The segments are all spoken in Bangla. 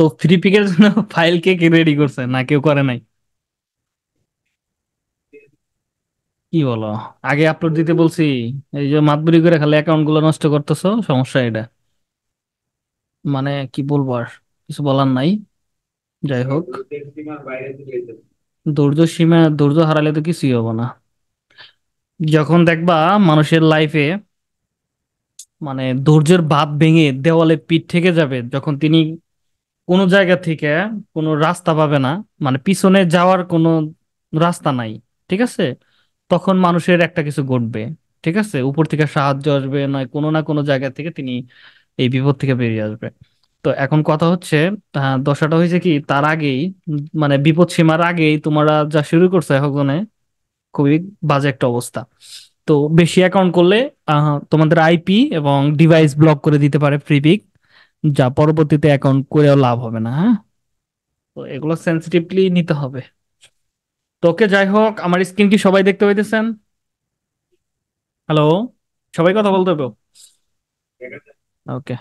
তো ফ্রি পিকের জন্য ফাইল কে কে রেডি করছে না কেউ করে নাই কি বলো আগে আপলোড দিতে বলছি এই যে মাতবুরি করে খালি অ্যাকাউন্ট গুলো নষ্ট করতেছো সমস্যা এটা মানে কি বলবো আর কিছু বলার নাই যাই হোক ধৈর্য সীমা ধৈর্য হারালে তো কিছুই হবো না যখন দেখবা মানুষের লাইফে মানে ধৈর্যের ভাব ভেঙে দেওয়ালে পিঠ থেকে যাবে যখন তিনি কোনো জায়গা থেকে কোনো রাস্তা পাবে না মানে পিছনে যাওয়ার কোনো রাস্তা নাই ঠিক আছে তখন মানুষের একটা কিছু ঘটবে ঠিক আছে উপর থেকে সাহায্য আসবে নয় কোনো না কোনো জায়গা থেকে তিনি এই বিপদ থেকে বেরিয়ে আসবে তো এখন কথা হচ্ছে দশাটা হয়েছে কি তার আগেই মানে বিপদ সীমার আগেই তোমরা যা শুরু করছো এখন খুবই বাজে একটা অবস্থা তো বেশি অ্যাকাউন্ট করলে তোমাদের আইপি এবং ডিভাইস ব্লক করে দিতে পারে ফ্রিপিক যা পরবর্তীতে অ্যাকাউন্ট করেও লাভ হবে না হ্যাঁ তো এগুলো সেন্সিটিভলি নিতে হবে তোকে যাই হোক আমার স্ক্রিন কি সবাই দেখতে পাইতেছেন হ্যালো সবাই কথা বলতে হবে ওকে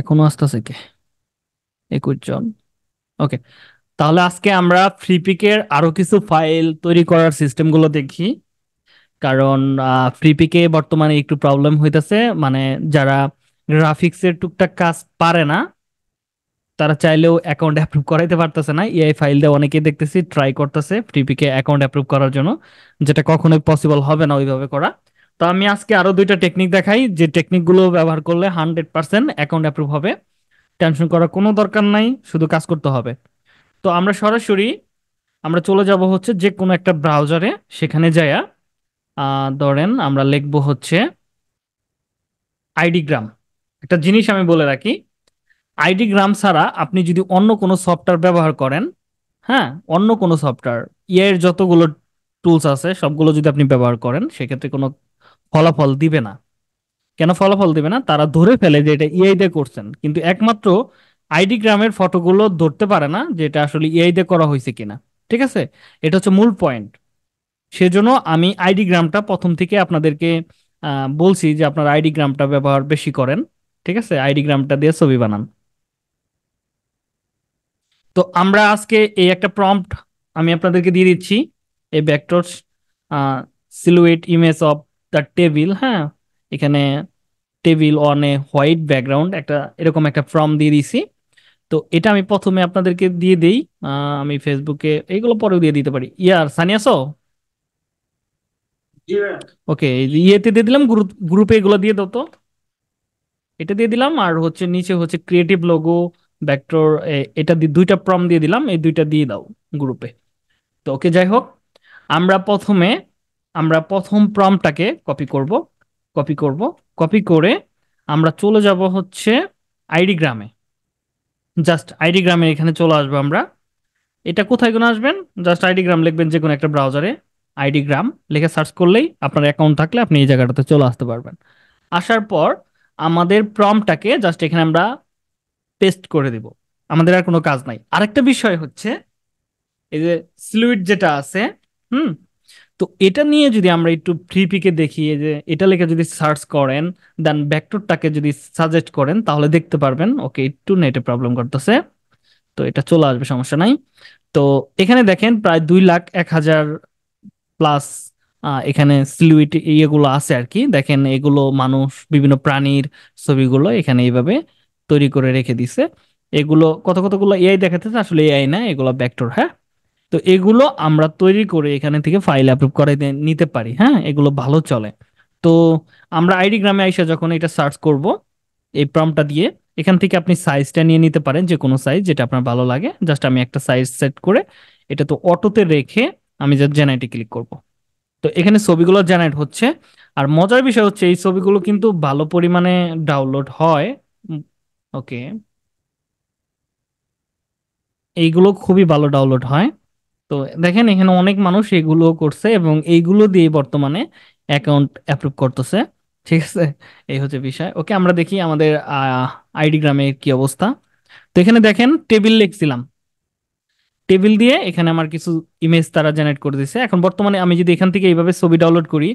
এখনো আসতেছে কে একুশ জন ওকে তাহলে আজকে আমরা ফ্রিপিকের আরো কিছু ফাইল তৈরি করার সিস্টেমগুলো দেখি কারণ ফ্রিপিকে বর্তমানে একটু প্রবলেম হইতেছে মানে যারা গ্রাফিক্সের টুকটাক কাজ পারে না তারা চাইলেও অ্যাকাউন্ট অ্যাপ্রুভ করাইতে পারতেছে না এআই e ফাইল দিয়ে অনেকেই দেখতেছি ট্রাই করতেছে ফ্রিপিকে অ্যাকাউন্ট অ্যাপ্রুভ করার জন্য যেটা কখনোই পসিবল হবে না ওইভাবে করা তো আমি আজকে আরও দুইটা টেকনিক দেখাই যে টেকনিকগুলো ব্যবহার করলে হান্ড্রেড পার্সেন্ট অ্যাকাউন্ট অ্যাপ্রুভ হবে টেনশন করার কোনো দরকার নাই শুধু কাজ করতে হবে তো আমরা সরাসরি আমরা চলে যাব হচ্ছে যে কোনো একটা ব্রাউজারে সেখানে যায়া ধরেন আমরা লিখবো হচ্ছে আইডিগ্রাম একটা জিনিস আমি বলে রাখি আইডি গ্রাম ছাড়া আপনি যদি অন্য কোনো সফটওয়্যার ব্যবহার করেন হ্যাঁ অন্য কোনো সফটওয়্যার ইয়ের যতগুলো টুলস আছে সবগুলো যদি আপনি ব্যবহার করেন সেক্ষেত্রে কোনো ফলাফল দিবে না কেন ফলাফল দিবে না তারা ধরে ফেলে যে এটা ইআই করছেন কিন্তু একমাত্র আইডি গ্রামের ফটোগুলো ধরতে পারে না যে এটা আসলে ইআই করা হয়েছে কিনা ঠিক আছে এটা হচ্ছে মূল পয়েন্ট সেজন্য আমি আইডি গ্রামটা প্রথম থেকে আপনাদেরকে বলছি যে আপনার আইডি গ্রামটা ব্যবহার বেশি করেন ঠিক আছে আইডিগ্রামটা দিয়ে ছবি বানান তো আমরা আজকে এই একটা প্রম্পট আমি আপনাদেরকে দিয়ে দিচ্ছি এই vector silhouette image of the table হ্যাঁ এখানে table on a white background একটা এরকম একটা ফর্ম দিয়ে দিছি তো এটা আমি প্রথমে আপনাদেরকে দিয়ে দিই আমি ফেসবুকে এইগুলো পরেও দিয়ে দিতে পারি ইয়ার সানিয়াস ওকে ইয়েতে দিয়ে দিলাম গ্রুপে এগুলো দিয়ে দাও তো এটা দিয়ে দিলাম আর হচ্ছে নিচে হচ্ছে ক্রিয়েটিভ লোগো ব্যাক্টর এটা দিয়ে দুইটা প্রম দিয়ে দিলাম এই দুইটা দিয়ে দাও গ্রুপে তো ওকে যাই হোক আমরা প্রথমে আমরা প্রথম প্রমটাকে কপি করব কপি করব কপি করে আমরা চলে যাব হচ্ছে আইডি গ্রামে জাস্ট গ্রামে এখানে চলে আসবো আমরা এটা কোথায় কোনো আসবেন জাস্ট গ্রাম লিখবেন যে কোনো একটা ব্রাউজারে গ্রাম লিখে সার্চ করলেই আপনার অ্যাকাউন্ট থাকলে আপনি এই জায়গাটাতে চলে আসতে পারবেন আসার পর আমাদের প্রমটাকে জাস্ট এখানে আমরা পেস্ট করে দিব আমাদের আর কোনো কাজ নাই আরেকটা বিষয় হচ্ছে এই যে স্লুইড যেটা আছে হুম তো এটা নিয়ে যদি আমরা একটু ফ্রিপিকে দেখি যে এটা লেখে যদি সার্চ করেন দেন ব্যাকটরটাকে যদি সাজেস্ট করেন তাহলে দেখতে পারবেন ওকে একটু নেটে প্রবলেম করতেছে তো এটা চলে আসবে সমস্যা নাই তো এখানে দেখেন প্রায় দুই লাখ এক হাজার প্লাস এখানে সিলুইট ইয়েগুলো আছে আর কি দেখেন এগুলো মানুষ বিভিন্ন প্রাণীর ছবিগুলো এখানে এইভাবে তৈরি করে রেখে দিছে এগুলো কত কতগুলো এআই দেখাতেছে আসলে এআই না এগুলো ব্যাকটোর হ্যাঁ তো এগুলো আমরা তৈরি করে এখানে থেকে ফাইল আপলোড করে নিতে পারি হ্যাঁ এগুলো ভালো চলে তো আমরা আইডি গ্রামে আইসা যখন এটা সার্চ করব এই প্রমটা দিয়ে এখান থেকে আপনি সাইজটা নিয়ে নিতে পারেন যে কোনো সাইজ যেটা আপনার ভালো লাগে জাস্ট আমি একটা সাইজ সেট করে এটা তো অটোতে রেখে আমি জাস্ট ক্লিক করবো তো এখানে ছবিগুলো জেনারেট হচ্ছে আর মজার বিষয় হচ্ছে এই ছবিগুলো কিন্তু ভালো পরিমাণে ডাউনলোড হয় ওকে এইগুলো খুবই ভালো ডাউনলোড হয় তো দেখেন এখানে অনেক মানুষ এগুলো করছে এবং এইগুলো দিয়ে বর্তমানে অ্যাকাউন্ট অ্যাপ্রুভ করতেছে ঠিক আছে এই হচ্ছে বিষয় ওকে আমরা দেখি আমাদের আইডি কি অবস্থা তো এখানে দেখেন টেবিল লিখছিলাম টেবিল দিয়ে এখানে আমার কিছু ইমেজ তারা জেনারেট করে দিচ্ছে এখন বর্তমানে আমি যদি এখান থেকে এইভাবে ছবি ডাউনলোড করি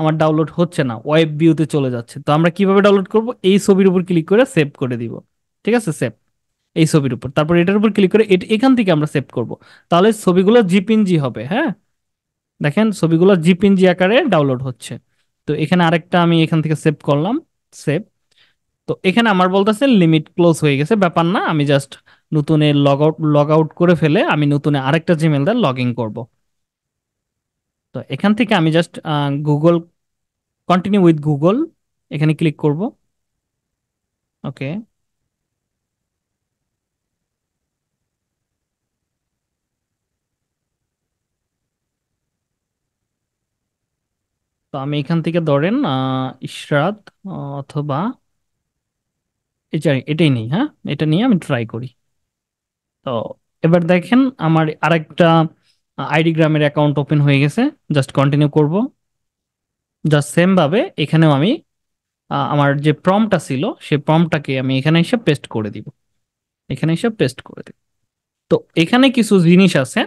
আমার ডাউনলোড হচ্ছে না ওয়েব ভিউতে চলে যাচ্ছে তো আমরা কিভাবে ডাউনলোড করব এই ছবির উপর ক্লিক করে সেভ করে দিব ঠিক আছে সেভ এই ছবির উপর তারপর এটার উপর ক্লিক করে এখান থেকে আমরা সেভ করব তাহলে ছবিগুলো জি হবে হ্যাঁ দেখেন ছবিগুলো জিপিএনজি আকারে ডাউনলোড হচ্ছে তো এখানে আরেকটা আমি এখান থেকে সেভ করলাম সেভ তো এখানে আমার বলতেছে লিমিট ক্লোজ হয়ে গেছে ব্যাপার না আমি জাস্ট নতুনে লগ আউট লগ আউট করে ফেলে আমি নতুনে আরেকটা জিমেল দিয়ে লগ ইন করবো তো এখান থেকে আমি just Google continue with Google এখানে ক্লিক করব ওকে তো আমি এখান থেকে ধরেন ইশরাত অথবা এটাই নেই হ্যাঁ এটা নিয়ে আমি ট্রাই করি তো এবার দেখেন আমার আরেকটা আইডি গ্রামের অ্যাকাউন্ট ওপেন হয়ে গেছে জাস্ট কন্টিনিউ করব জাস্ট সেমভাবে এখানেও আমি আমার যে প্রমটা ছিল সে প্রমটাকে আমি এখানে এসে পেস্ট করে দিব এখানে এসে পেস্ট করে দিব তো এখানে কিছু জিনিস আছে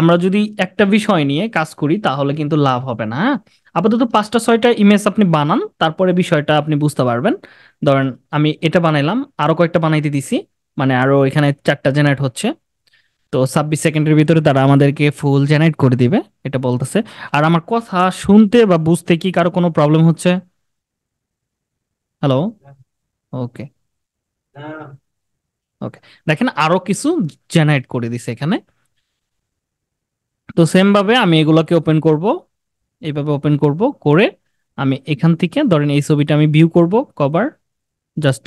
আমরা যদি একটা বিষয় নিয়ে কাজ করি তাহলে কিন্তু লাভ হবে না হ্যাঁ? আপাতত পাঁচটা ছয়টা ইমেজ আপনি বানান তারপরে বিষয়টা আপনি বুঝতে পারবেন ধরেন আমি এটা বানাইলাম আরো কয়েকটা বানাইতে দিছি মানে আরো এখানে চারটা জেনারেট হচ্ছে তো ছাব্বিশ সেকেন্ডের ভিতরে তারা আমাদেরকে ফুল জেনারেট করে দিবে এটা বলতেছে আর আমার কথা শুনতে বা বুঝতে কি কারো কোনো প্রবলেম হচ্ছে হ্যালো ওকে ওকে দেখেন আরো কিছু জেনারেট করে দিছে এখানে তো সেম ভাবে আমি এগুলোকে ওপেন করব এইভাবে ওপেন করব করে আমি এখান থেকে ধরেন এই ছবিটা আমি ভিউ করব কভার জাস্ট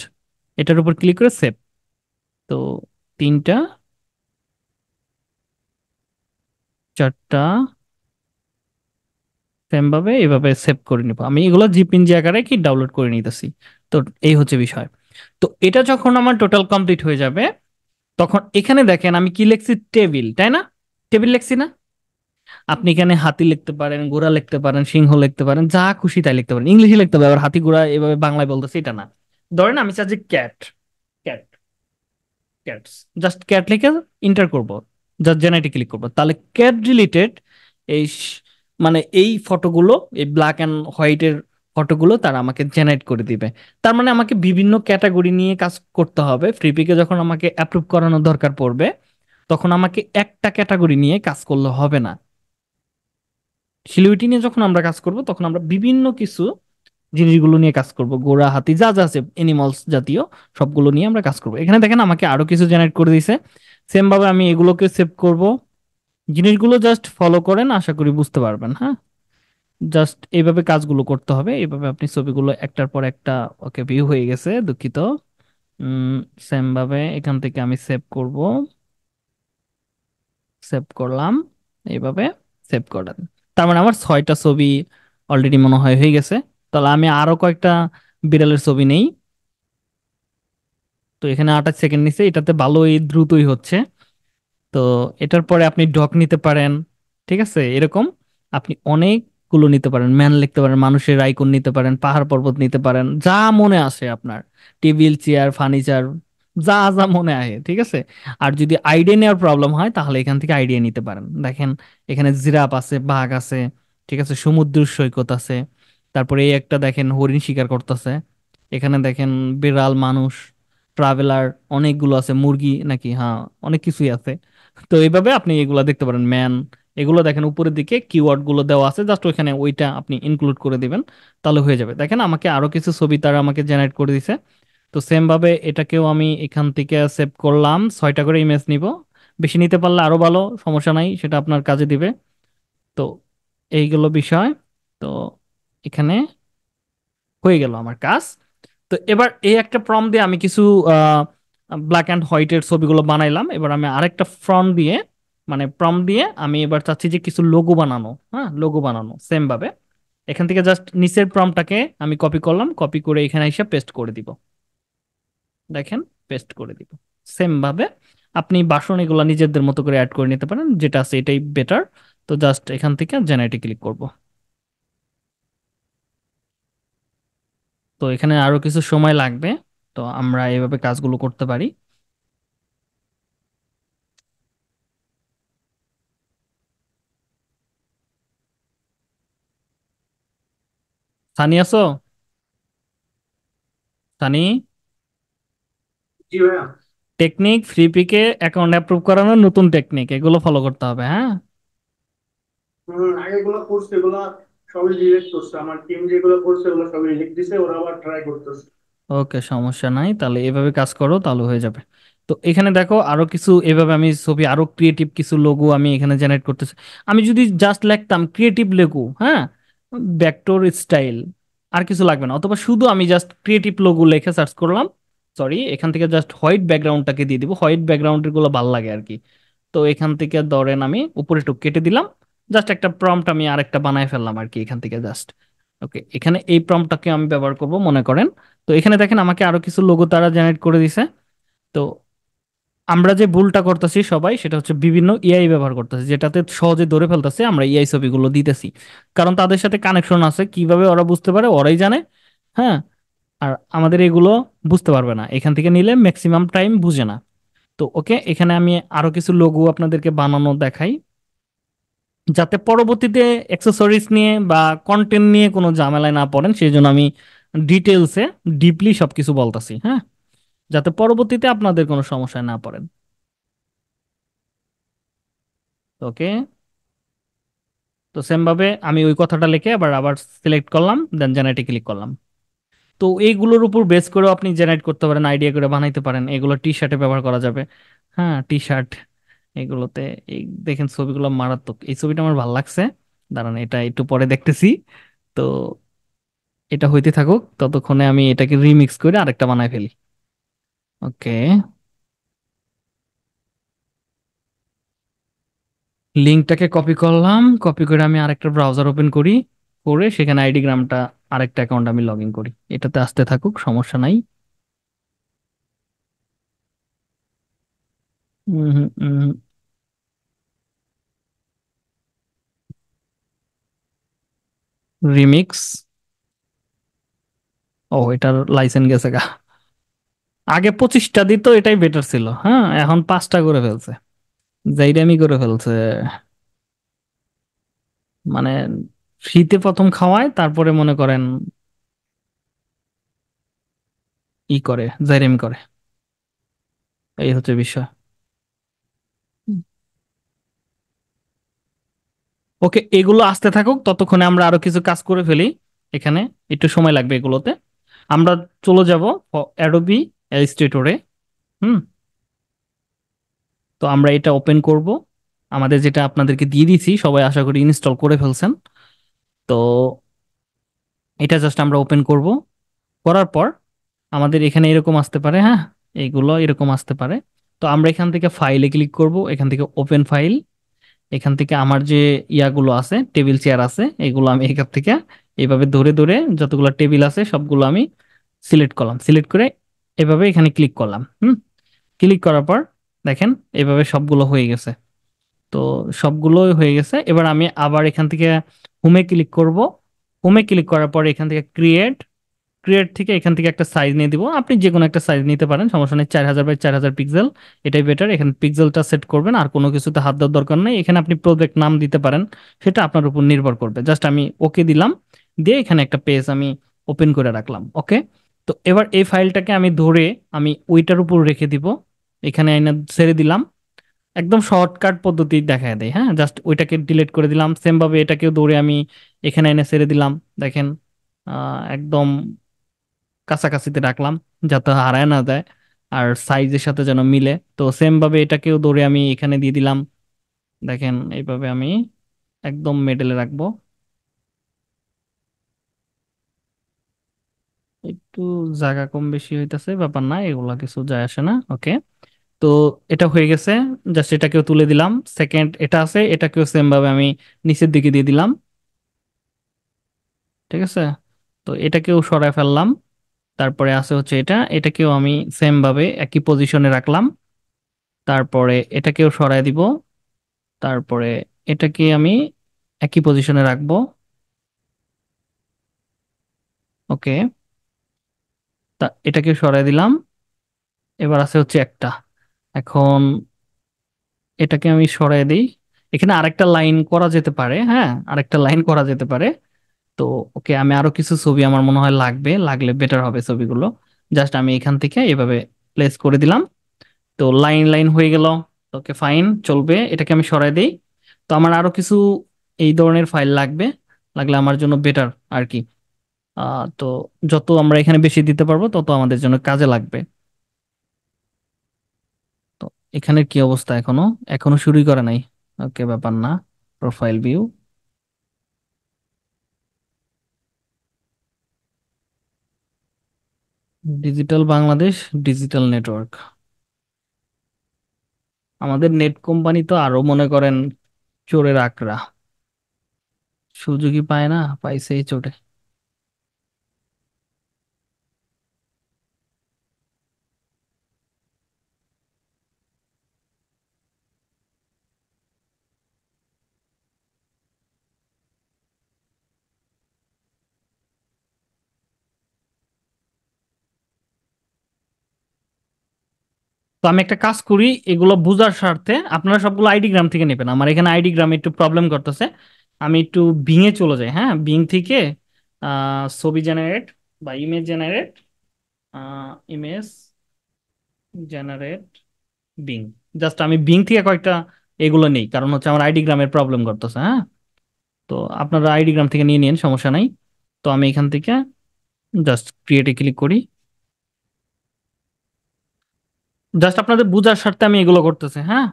এটার উপর ক্লিক করে সেভ তো তিনটা চারটা সেম ভাবে এভাবে সেভ করে নিব আমি এগুলো জিপিনজি আকারে কি ডাউনলোড করে নিতেছি তো এই হচ্ছে বিষয় তো এটা যখন আমার টোটাল কমপ্লিট হয়ে যাবে তখন এখানে দেখেন আমি কি লিখছি টেবিল তাই না টেবিল লিখছি না আপনি এখানে হাতি লিখতে পারেন গোড়া লিখতে পারেন সিংহ লিখতে পারেন যা খুশি তাই লিখতে পারেন ইংলিশে লিখতে পারে আবার হাতি গোড়া এভাবে বাংলায় বলতেছে এটা না ধরেন আমি চাচ্ছি ক্যাট ক্যাটস জাস্ট ক্যাট লিখে ইন্টার করব জাস্ট জেনারেটে ক্লিক করব তাহলে ক্যাট রিলেটেড এই মানে এই ফটোগুলো এই ব্ল্যাক হোয়াইটের ফটোগুলো তারা আমাকে জেনারেট করে দিবে তার মানে আমাকে বিভিন্ন ক্যাটাগরি নিয়ে কাজ করতে হবে ফ্রিপিকে যখন আমাকে অ্যাপ্রুভ করানোর দরকার পড়বে তখন আমাকে একটা ক্যাটাগরি নিয়ে কাজ করলে হবে না সিলিউটি নিয়ে যখন আমরা কাজ করব তখন আমরা বিভিন্ন কিছু জিনিসগুলো নিয়ে কাজ করব গোড়া হাতি যা যা আছে এনিমলস জাতীয় সবগুলো নিয়ে আমরা কাজ করব এখানে দেখেন আমাকে আরো কিছু জেনারেট করে দিয়েছে সেম ভাবে আমি এগুলোকে সেভ করব জিনিসগুলো জাস্ট ফলো করেন আশা করি বুঝতে পারবেন হ্যাঁ জাস্ট এইভাবে কাজগুলো করতে হবে এইভাবে আপনি ছবিগুলো একটার পর একটা ওকে ভিউ হয়ে গেছে দুঃখিত সেম ভাবে এখান থেকে আমি সেভ করব সেভ করলাম এইভাবে সেভ করেন তার মানে আমার ছয়টা ছবি অলরেডি মনে হয় হয়ে গেছে তাহলে আমি আরো কয়েকটা বিড়ালের ছবি নেই তো এখানে আঠাশ সেকেন্ড নিছে এটাতে ভালোই দ্রুতই হচ্ছে তো এটার পরে আপনি ডগ নিতে পারেন ঠিক আছে এরকম আপনি অনেকগুলো নিতে পারেন ম্যান লিখতে পারেন মানুষের আইকন নিতে পারেন পাহাড় পর্বত নিতে পারেন যা মনে আসে আপনার টেবিল চেয়ার ফার্নিচার যা যা মনে আহে ঠিক আছে আর যদি আইডিয়া নেওয়ার প্রবলেম হয় তাহলে এখান থেকে আইডিয়া নিতে পারেন দেখেন এখানে জিরাপ আছে বাঘ আছে ঠিক আছে সমুদ্র সৈকত আছে তারপরে এই একটা দেখেন হরিণ শিকার করতেছে এখানে দেখেন বিড়াল মানুষ ট্রাভেলার অনেকগুলো আছে মুরগি নাকি হ্যাঁ অনেক কিছুই আছে তো এইভাবে আপনি এগুলো দেখতে পারেন ম্যান এগুলো দেখেন উপরের দিকে কিওয়ার্ড গুলো দেওয়া আছে জাস্ট ওইখানে ওইটা আপনি ইনক্লুড করে দিবেন তাহলে হয়ে যাবে দেখেন আমাকে আরো কিছু ছবি তারা আমাকে জেনারেট করে দিছে তো সেম ভাবে এটাকেও আমি এখান থেকে সেভ করলাম ছয়টা করে ইমেজ নিব বেশি নিতে পারলে আরো ভালো সমস্যা নাই সেটা আপনার কাজে দিবে তো এইগুলো বিষয় তো এখানে হয়ে গেল আমার কাজ তো এবার এই একটা ফর্ম দিয়ে আমি কিছু ব্ল্যাক অ্যান্ড হোয়াইটের ছবিগুলো বানাইলাম এবার আমি আরেকটা ফর্ম দিয়ে মানে প্রম দিয়ে আমি এবার চাচ্ছি যে কিছু লোগো বানানো হ্যাঁ লোগো বানানো সেমভাবে এখান থেকে জাস্ট নিচের প্রমটাকে আমি কপি করলাম কপি করে এখানে এসে পেস্ট করে দিব দেখেন পেস্ট করে দিব সেমভাবে আপনি বাসন এগুলো নিজেদের মতো করে অ্যাড করে নিতে পারেন যেটা আছে এটাই বেটার তো জাস্ট এখান থেকে জেনারেটে ক্লিক করবো তো এখানে আরো কিছু সময় লাগবে তো আমরা এভাবে কাজগুলো করতে পারি সানি আছো সানি টেকনিক ফ্রি পিকে অ্যাকাউন্ট অ্যাপ্রুভ করানোর নতুন টেকনিক এগুলো ফলো করতে হবে হ্যাঁ আগেগুলো কোর্স এগুলো করছে আমার টিম যেগুলো করছে ওগুলো দিছে ওরা আবার ট্রাই করতেছে ওকে সমস্যা নাই তাহলে এভাবে কাজ করো তাহলে হয়ে যাবে তো এখানে দেখো আরো কিছু এভাবে আমি ছবি আরো ক্রিয়েটিভ কিছু লোগো আমি এখানে জেনারেট করতেছি আমি যদি জাস্ট লিখতাম ক্রিয়েটিভ লেগু হ্যাঁ ব্যাকটোর স্টাইল আর কিছু লাগবে না অথবা শুধু আমি জাস্ট ক্রিয়েটিভ লোগো লেখে সার্চ করলাম সরি এখান থেকে জাস্ট হোয়াইট ব্যাকগ্রাউন্ডটাকে দিয়ে দিব হোয়াইট ব্যাকগ্রাউন্ডের গুলো ভালো লাগে আর কি তো এখান থেকে ধরেন আমি উপরে একটু কেটে দিলাম জাস্ট একটা প্রম্পট আমি আরেকটা বানায় ফেললাম আর কি এখান থেকে জাস্ট ওকে এখানে এই প্রম্পটটাকে আমি ব্যবহার করব মনে করেন তো এখানে দেখেন আমাকে আরো কিছু লোগো তারা জেনারেট করে দিছে তো আমরা যে ভুলটা করতেছি সবাই সেটা হচ্ছে বিভিন্ন এআই ব্যবহার করতেছি যেটাতে সহজে ধরে ফেলতেছে আমরা এআই ছবিগুলো দিতেছি কারণ তাদের সাথে কানেকশন আছে কিভাবে ওরা বুঝতে পারে ওরাই জানে হ্যাঁ আর আমাদের এগুলো বুঝতে পারবে না এখান থেকে নিলে ম্যাক্সিমাম টাইম বুঝে না তো ওকে এখানে আমি আরো কিছু লোগো আপনাদেরকে বানানো দেখাই যাতে পরবর্তীতে অ্যাক্সেসরিজ নিয়ে বা কন্টেন্ট নিয়ে কোনো ঝামেলায় না পড়েন সেই জন্য আমি ডিটেলসে ডিপলি সবকিছু বলতেছি হ্যাঁ যাতে পরবর্তীতে আপনাদের কোনো সমস্যায় না পড়েন ওকে তো সেমভাবে আমি ওই কথাটা লিখে আবার আবার সিলেক্ট করলাম দেন জেনারেটে ক্লিক করলাম তো এইগুলোর উপর বেস করেও আপনি জেনারেট করতে পারেন আইডিয়া করে বানাইতে পারেন এগুলো টি শার্টে ব্যবহার করা যাবে হ্যাঁ টি শার্ট এগুলোতে এই দেখেন ছবিগুলো মারাত্মক এই ছবিটা আমার ভালো লাগছে দাঁড়ান এটা একটু পরে দেখতেছি তো এটা হইতে থাকুক ততক্ষণে আমি এটাকে রিমিক্স করে আরেকটা বানায় ফেলি ওকে লিঙ্কটাকে কপি করলাম কপি করে আমি আরেকটা ব্রাউজার ওপেন করি করে সেখানে আইডিগ্রামটা আরেকটা অ্যাকাউন্ট আমি লগ ইন করি এটাতে আসতে থাকুক সমস্যা নাই হুম হুম রিমিক্স ও এটার লাইসেন্স গেছে গা আগে পঁচিশটা দিত এটাই বেটার ছিল হ্যাঁ এখন পাঁচটা করে ফেলছে জাইরামি করে ফেলছে মানে ফ্রিতে প্রথম খাওয়ায় তারপরে মনে করেন ই করে জাইরেম করে এই হচ্ছে বিষয় ওকে এগুলো আসতে থাকুক ততক্ষণে আমরা আরো কিছু কাজ করে ফেলি এখানে একটু সময় লাগবে এগুলোতে আমরা চলে যাব অ্যাডোবি এলস্টেটরে হুম তো আমরা এটা ওপেন করব আমাদের যেটা আপনাদেরকে দিয়ে দিছি সবাই আশা করি ইনস্টল করে ফেলছেন তো এটা জাস্ট আমরা ওপেন করব করার পর আমাদের এখানে এরকম আসতে পারে হ্যাঁ এইগুলো এরকম আসতে পারে তো আমরা এখান থেকে ফাইলে ক্লিক করব এখান থেকে ওপেন ফাইল এখান থেকে আমার যে ইয়াগুলো আছে টেবিল চেয়ার আছে এগুলো আমি এখান থেকে এভাবে ধরে ধরে যতগুলো টেবিল আছে সবগুলো আমি সিলেক্ট করলাম সিলেক্ট করে এভাবে এখানে ক্লিক করলাম হুম ক্লিক করার পর দেখেন এভাবে সবগুলো হয়ে গেছে তো সবগুলো হয়ে গেছে এবার আমি আবার এখান থেকে হোমে ক্লিক করব হোমে ক্লিক করার পর এখান থেকে ক্রিয়েট ক্রিয়েট থেকে এখান থেকে একটা সাইজ নিয়ে দিব আপনি যে কোনো একটা সাইজ নিতে পারেন সমস্যা নেই চার হাজার বাই চার হাজার পিক্সেল এটাই বেটার এখানে পিক্সেলটা সেট করবেন আর কোনো কিছুতে হাত দেওয়ার দরকার নেই এখানে আপনি প্রজেক্ট নাম দিতে পারেন সেটা আপনার উপর নির্ভর করবে জাস্ট আমি ওকে দিলাম দিয়ে এখানে একটা পেজ আমি ওপেন করে রাখলাম ওকে তো এবার এই ফাইলটাকে আমি ধরে আমি ওইটার উপর রেখে দিব এখানে আইনা ছেড়ে দিলাম একদম শর্টকাট পদ্ধতি দেখা দেয় হ্যাঁ জাস্ট ওইটাকে ডিলিট করে দিলাম সেমভাবে এটাকেও দৌড়ে আমি এখানে এনে ছেড়ে দিলাম দেখেন একদম কাছাকাছিতে রাখলাম যাতে হারায় না যায় আর সাইজের সাথে যেন মিলে তো সেম ভাবে এটাকেও দৌড়ে আমি এখানে দিয়ে দিলাম দেখেন এইভাবে আমি একদম মেডেলে রাখবো একটু জায়গা কম বেশি হইতেছে ব্যাপার না এগুলা কিছু যায় আসে না ওকে তো এটা হয়ে গেছে জাস্ট এটাকেও তুলে দিলাম সেকেন্ড এটা আছে এটাকেও সেম ভাবে আমি নিচের দিকে দিয়ে দিলাম ঠিক আছে তো এটাকেও সরায় ফেললাম তারপরে আছে হচ্ছে এটা এটাকেও আমি সেম ভাবে একই পজিশনে রাখলাম তারপরে এটাকেও সরাই দিব তারপরে এটাকে আমি একই পজিশনে রাখব ওকে তা এটাকে সরাই দিলাম এবার আছে হচ্ছে একটা এখন এটাকে আমি সরাই দিই এখানে আরেকটা লাইন করা যেতে পারে হ্যাঁ আরেকটা লাইন করা যেতে পারে তো ওকে আমি আরো কিছু ছবি আমার মনে হয় লাগবে লাগলে বেটার হবে ছবিগুলো জাস্ট আমি এখান থেকে এভাবে প্লেস করে দিলাম তো লাইন লাইন হয়ে গেল ওকে ফাইন চলবে এটাকে আমি সরাই দিই তো আমার আরো কিছু এই ধরনের ফাইল লাগবে লাগলে আমার জন্য বেটার আর কি তো যত আমরা এখানে বেশি দিতে পারবো তত আমাদের জন্য কাজে লাগবে তো এখানের কি অবস্থা এখনো এখনো শুরুই করে নাই ওকে ব্যাপার না profile view digital Bangladesh digital network আমাদের নেট কোম্পানি তো আরো মনে করেন চোরের আকরা সুযোগই পায় না পাইছে এই চোটে তো আমি একটা কাজ করি এগুলো বোঝার স্বার্থে আপনারা সবগুলো গ্রাম থেকে নেবেন আমার এখানে গ্রাম একটু প্রবলেম করতেছে আমি একটু ভিঙে চলে যাই হ্যাঁ বিং থেকে ছবি জেনারেট বা image generate image generate Bing just আমি বিং থেকে কয়েকটা এগুলো নেই কারণ হচ্ছে আমার গ্রামের প্রবলেম করতেছে হ্যাঁ তো আপনারা আইডি গ্রাম থেকে নিয়ে নিন সমস্যা নাই তো আমি এখান থেকে জাস্ট ক্রিয়েটে ক্লিক করি জাস্ট আপনাদের বোঝার স্বার্থে আমি এগুলো করতেছি হ্যাঁ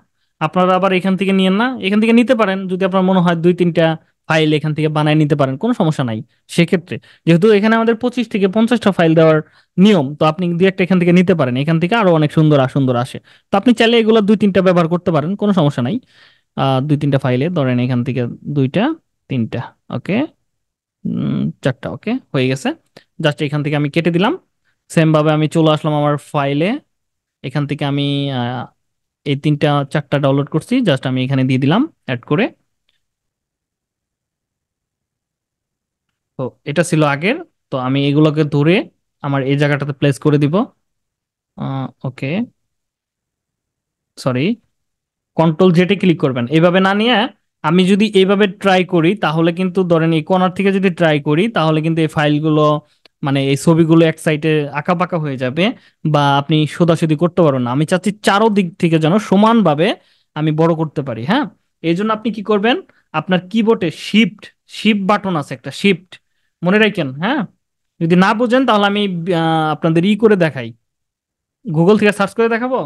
আপনারা আবার এখান থেকে নিয়েন না এখান থেকে নিতে পারেন যদি আপনার মনে হয় দুই তিনটা ফাইল এখান থেকে বানায় নিতে পারেন কোনো সমস্যা নাই সেক্ষেত্রে যেহেতু এখানে আমাদের পঁচিশ থেকে পঞ্চাশটা ফাইল দেওয়ার নিয়ম তো আপনি দু একটা এখান থেকে নিতে পারেন এখান থেকে আরও অনেক সুন্দর সুন্দর আসে তো আপনি চাইলে এগুলো দুই তিনটা ব্যবহার করতে পারেন কোনো সমস্যা নাই দুই তিনটা ফাইলে ধরেন এখান থেকে দুইটা তিনটা ওকে চারটা ওকে হয়ে গেছে জাস্ট এখান থেকে আমি কেটে দিলাম সেমভাবে আমি চলে আসলাম আমার ফাইলে এখান থেকে আমি এই তিনটা চারটা ডাউনলোড করছি জাস্ট আমি এখানে দিয়ে দিলাম অ্যাড করে তো এটা ছিল আগের তো আমি এগুলোকে ধরে আমার এই জায়গাটাতে প্লেস করে দিব ওকে সরি কন্ট্রোল জেটে ক্লিক করবেন এভাবে না নিয়ে আমি যদি এইভাবে ট্রাই করি তাহলে কিন্তু ধরেন এই কর্নার থেকে যদি ট্রাই করি তাহলে কিন্তু এই ফাইলগুলো মানে এই ছবিগুলো এক সাইডে আঁকা পাকা হয়ে যাবে বা আপনি সোদাসুদি করতে পারবেন না আমি চাচ্ছি চারো দিক থেকে যেন সমানভাবে আমি বড় করতে পারি হ্যাঁ এই জন্য আপনি কি করবেন আপনার কিবোর্ডে শিফট শিফট বাটন আছে একটা শিফট মনে রাখেন হ্যাঁ যদি না বোঝেন তাহলে আমি আপনাদের ই করে দেখাই গুগল থেকে সার্চ করে দেখাবো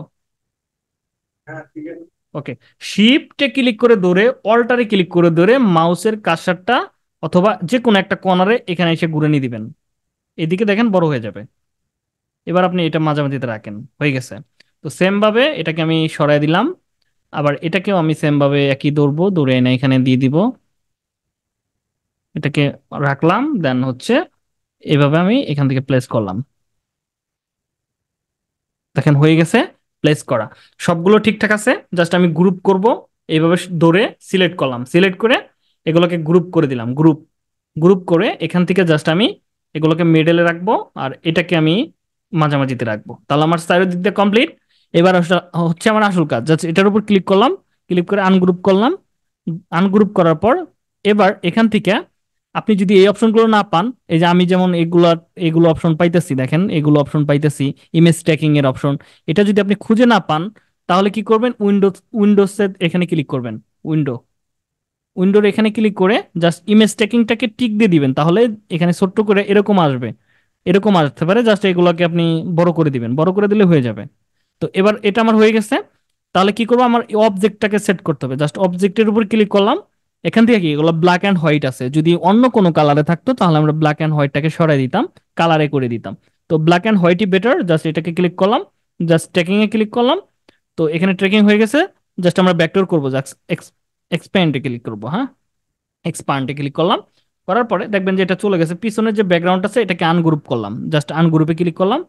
ওকে শিফটে ক্লিক করে ধরে অল্টারে ক্লিক করে ধরে মাউসের কাশারটা অথবা যে কোনো একটা কর্নারে এখানে এসে ঘুরে নিয়ে দিবেন এদিকে দেখেন বড় হয়ে যাবে এবার আপনি এটা মাঝামাঝিতে রাখেন হয়ে গেছে তো সেমভাবে এটাকে আমি সরাই দিলাম আবার এটাকেও আমি সেমভাবে একই দৌড়বো দৌড়ে এনে এখানে দিয়ে দিব এটাকে রাখলাম দেন হচ্ছে এভাবে আমি এখান থেকে প্লেস করলাম দেখেন হয়ে গেছে প্লেস করা সবগুলো ঠিকঠাক আছে জাস্ট আমি গ্রুপ করব এইভাবে দৌড়ে সিলেক্ট করলাম সিলেক্ট করে এগুলোকে গ্রুপ করে দিলাম গ্রুপ গ্রুপ করে এখান থেকে জাস্ট আমি এগুলোকে মিডেলে রাখবো আর এটাকে আমি মাঝামাঝিতে রাখবো তাহলে আমার স্টাইলের দিক দিয়ে কমপ্লিট এবার হচ্ছে আমার আসল কাজ জাস্ট এটার উপর ক্লিক করলাম ক্লিক করে আনগ্রুপ করলাম আনগ্রুপ করার পর এবার এখান থেকে আপনি যদি এই অপশনগুলো না পান এই যে আমি যেমন এগুলো এগুলো অপশন পাইতেছি দেখেন এগুলো অপশন পাইতেছি ইমেজ ট্র্যাকিং এর অপশন এটা যদি আপনি খুঁজে না পান তাহলে কি করবেন উইন্ডোজ উইন্ডোজ এখানে ক্লিক করবেন উইন্ডো উইন্ডোর এখানে ক্লিক করে জাস্ট ইমেজ ট্যাকিংটাকে টিক দিয়ে দিবেন তাহলে এখানে ছোট্ট করে এরকম আসবে এরকম আসতে পারে জাস্ট এগুলোকে আপনি বড় করে দিবেন বড় করে দিলে হয়ে যাবে তো এবার এটা আমার হয়ে গেছে তাহলে কি করবো আমার অবজেক্টটাকে সেট করতে হবে জাস্ট অবজেক্টের উপর ক্লিক করলাম এখান থেকে কি এগুলো ব্ল্যাক অ্যান্ড হোয়াইট আছে যদি অন্য কোনো কালারে থাকতো তাহলে আমরা ব্ল্যাক অ্যান্ড হোয়াইটটাকে সরাই দিতাম কালারে করে দিতাম তো ব্ল্যাক অ্যান্ড হোয়াইটই বেটার জাস্ট এটাকে ক্লিক করলাম জাস্ট ট্রেকিংয়ে ক্লিক করলাম তো এখানে ট্রেকিং হয়ে গেছে জাস্ট আমরা ব্যাকটোর করবো জাস্ট এক্সপ্যান্ডে ক্লিক করবো হ্যাঁ এক্সপ্যান্ডে ক্লিক করলাম করার পরে দেখবেন যে এটা চলে গেছে পিছনের যে ব্যাকগ্রাউন্ড আছে এটাকে আনগ্রুপ করলাম জাস্ট আনগ্রুপে ক্লিক করলাম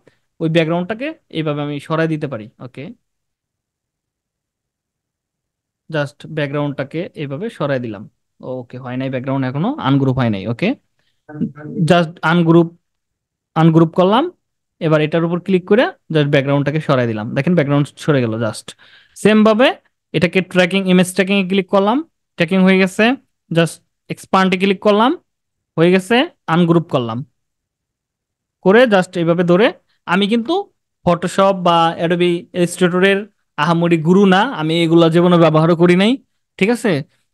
ওই ব্যাকগ্রাউন্ডটাকে এইভাবে আমি সরাই দিতে পারি ওকে জাস্ট ব্যাকগ্রাউন্ডটাকে এইভাবে সরাই দিলাম ওকে হয় নাই ব্যাকগ্রাউন্ড এখনো আনগ্রুপ হয় নাই ওকে জাস্ট আনগ্রুপ আনগ্রুপ করলাম এবার এটার উপর ক্লিক করে জাস্ট ব্যাকগ্রাউন্ডটাকে সরাই দিলাম দেখেন ব্যাকগ্রাউন্ড সরে গেল জাস্ট সেম ভাবে এটাকে ট্র্যাকিং ইমেজ ট্র্যাকিংয়ে ক্লিক করলাম ট্র্যাকিং হয়ে গেছে জাস্ট এক্সপান্ডে ক্লিক করলাম হয়ে গেছে আনগ্রুপ করলাম করে জাস্ট এইভাবে ধরে আমি কিন্তু ফটোশপ বা অ্যাডোবি ইলাস্ট্রেটরের আহামরি গুরু না আমি এগুলো জীবনে ব্যবহারও করি নাই ঠিক আছে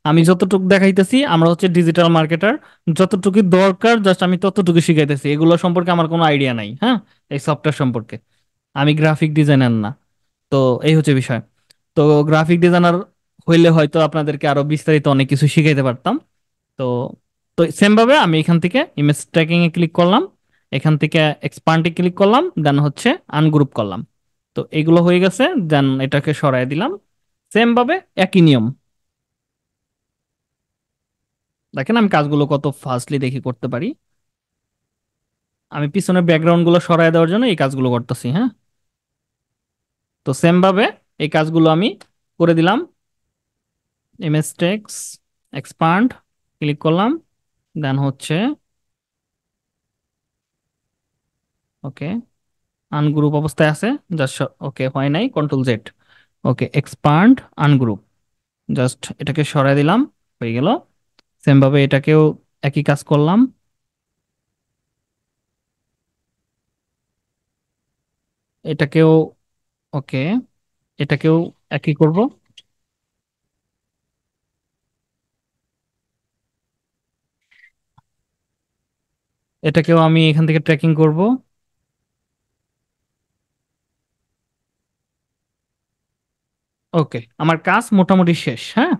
আমি যতটুকু দেখাইতেছি আমরা হচ্ছে ডিজিটাল মার্কেটার যতটুকু দরকার জাস্ট আমি ততটুকু শিখাইতেছি এগুলো সম্পর্কে আমার কোনো আইডিয়া নাই হ্যাঁ এই সফটওয়্যার সম্পর্কে আমি গ্রাফিক ডিজাইনার না তো এই হচ্ছে বিষয় তো গ্রাফিক ডিজাইনার হইলে হয়তো আপনাদেরকে আরো বিস্তারিত অনেক কিছু শিখাইতে পারতাম তো তো সেম ভাবে আমি এখান থেকে ইমেজ ট্র্যাকিং এ ক্লিক করলাম এখান থেকে এক্সপান্ডে ক্লিক করলাম দেন হচ্ছে আনগ্রুপ করলাম তো এগুলো হয়ে গেছে দেন এটাকে সরাই দিলাম সেম ভাবে একই নিয়ম দেখেন আমি কাজগুলো কত ফাস্টলি দেখি করতে পারি আমি পিছনে ব্যাকগ্রাউন্ডগুলো সরাই দেওয়ার জন্য এই কাজগুলো করতেছি হ্যাঁ তো সেম ভাবে এই কাজগুলো আমি করে দিলাম এমএস টেক্স এক্সপান্ড ক্লিক করলাম দেন হচ্ছে ওকে আনগ্রুপ অবস্থায় আছে জাস্ট ওকে হয় নাই control Z okay expand ungroup just এটাকে সরাই দিলাম হয়ে গেল সেমভাবে এটাকেও একই কাজ করলাম এটাকেও ওকে এটাকেও একই করব এটাকেও আমি এখান থেকে ট্র্যাকিং করব ওকে আমার কাজ মোটামুটি শেষ হ্যাঁ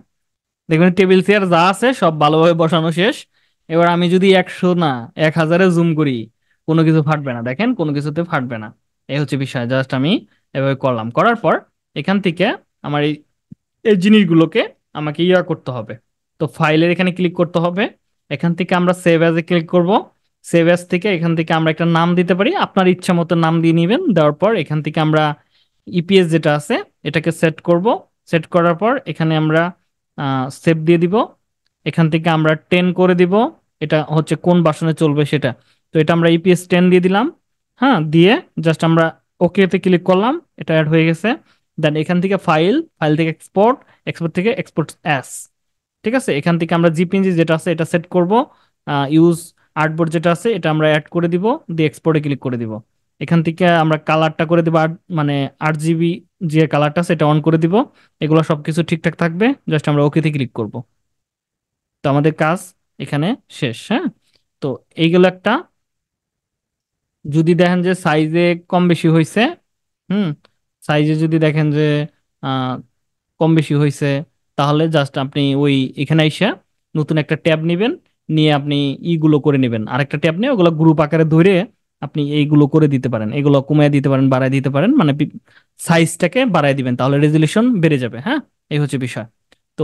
দেখবেন টেবিল চেয়ার যা আছে সব ভালোভাবে বসানো শেষ এবার আমি যদি একশো না এক হাজারে জুম করি কোনো কিছু ফাটবে না দেখেন কোনো কিছুতে ফাটবে না এই হচ্ছে বিষয় জাস্ট আমি এভাবে করলাম করার পর এখান থেকে আমার এই এই জিনিসগুলোকে আমাকে ইয়া করতে হবে তো ফাইলের এখানে ক্লিক করতে হবে এখান থেকে আমরা সেভ অ্যাজে ক্লিক করব সেভ অ্যাজ থেকে এখান থেকে আমরা একটা নাম দিতে পারি আপনার ইচ্ছা মতো নাম দিয়ে নেবেন দেওয়ার পর এখান থেকে আমরা ইপিএস e যেটা আছে এটাকে সেট করব সেট করার পর এখানে আমরা সেভ দিয়ে দিব এখান থেকে আমরা টেন করে দিব এটা হচ্ছে কোন বাসনে চলবে সেটা তো এটা আমরা ইপিএস e টেন দিয়ে দিলাম হ্যাঁ দিয়ে জাস্ট আমরা ওকেতে ক্লিক করলাম এটা অ্যাড হয়ে গেছে দেন এখান থেকে ফাইল ফাইল থেকে এক্সপোর্ট এক্সপোর্ট থেকে এক্সপোর্ট অ্যাস ঠিক আছে এখান থেকে আমরা জিপিএনজি যেটা আছে এটা সেট করব ইউজ আর্টবোর্ড যেটা আছে এটা আমরা অ্যাড করে দিব দিয়ে এক্সপোর্টে ক্লিক করে দিব এখান থেকে আমরা কালারটা করে দিব মানে আট জিবি যে কালারটা সেটা অন করে দিব এগুলো সব কিছু ঠিকঠাক থাকবে জাস্ট আমরা ওকেতে ক্লিক করব তো আমাদের কাজ এখানে শেষ হ্যাঁ তো এইগুলো একটা যদি দেখেন যে সাইজে কম বেশি হয়েছে হুম সাইজে যদি দেখেন যে কম বেশি হয়েছে তাহলে জাস্ট আপনি ওই এখানে এসে নতুন একটা ট্যাব নেবেন নিয়ে আপনি ইগুলো করে নেবেন আরেকটা ট্যাব নিয়ে ওগুলো গ্রুপ আকারে ধরে আপনি এইগুলো করে দিতে পারেন এগুলো কমিয়ে দিতে পারেন বাড়াই দিতে পারেন মানে সাইজটাকে বাড়ায় দিবেন তাহলে রেজুলেশন বেড়ে যাবে হ্যাঁ এই হচ্ছে বিষয় তো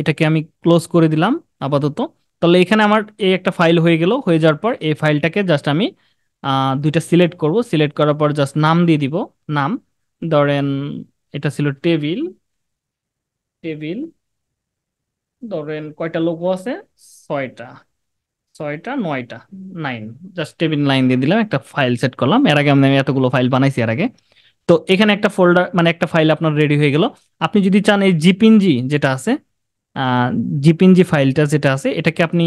এটাকে আমি ক্লোজ করে দিলাম আপাতত তাহলে এখানে আমার এই একটা ফাইল হয়ে গেল হয়ে যাওয়ার পর এই ফাইলটাকে জাস্ট আমি দুইটা সিলেক্ট করব সিলেক্ট করার পর জাস্ট নাম দিয়ে দিব নাম ধরেন এটা ছিল টেবিল টেবিল ধরেন কয়টা লোগো আছে ছয়টা ছয়টা নয়টা নাইন জাস্ট টেবিল লাইন দিয়ে দিলাম একটা ফাইল সেট করলাম এর আগে আমি এতগুলো ফাইল বানাইছি এর আগে তো এখানে একটা ফোল্ডার মানে একটা ফাইল আপনার রেডি হয়ে গেল আপনি যদি চান এই জিপিনজি যেটা আছে জিপিনজি ফাইলটা যেটা আছে এটাকে আপনি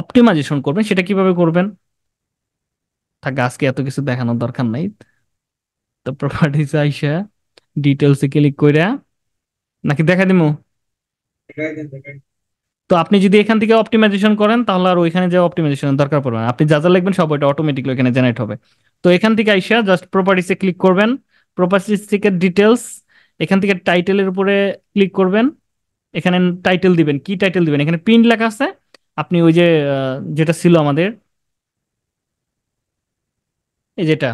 অপটিমাইজেশন করবেন সেটা কিভাবে করবেন গাছকে আজকে এত কিছু দেখানোর দরকার নাই তো প্রপার্টিস আইসা ডিটেলসে ক্লিক কইরা নাকি দেখা দিমু তো আপনি যদি এখান থেকে অপটিমাইজেশন করেন তাহলে আর ওইখানে যে অপটিমাইজেশন দরকার পড়বে না আপনি যা যা লিখবেন সব ওইটা অটোমেটিকলি ওখানে জেনারেট হবে তো এখান থেকে আইসা জাস্ট প্রপার্টিসে ক্লিক করবেন প্রপার্টিস থেকে ডিটেলস এখান থেকে টাইটেলের উপরে ক্লিক করবেন এখানে টাইটেল দিবেন কি টাইটেল দিবেন এখানে পিন লেখা আছে আপনি ওই যে যেটা ছিল আমাদের এই যেটা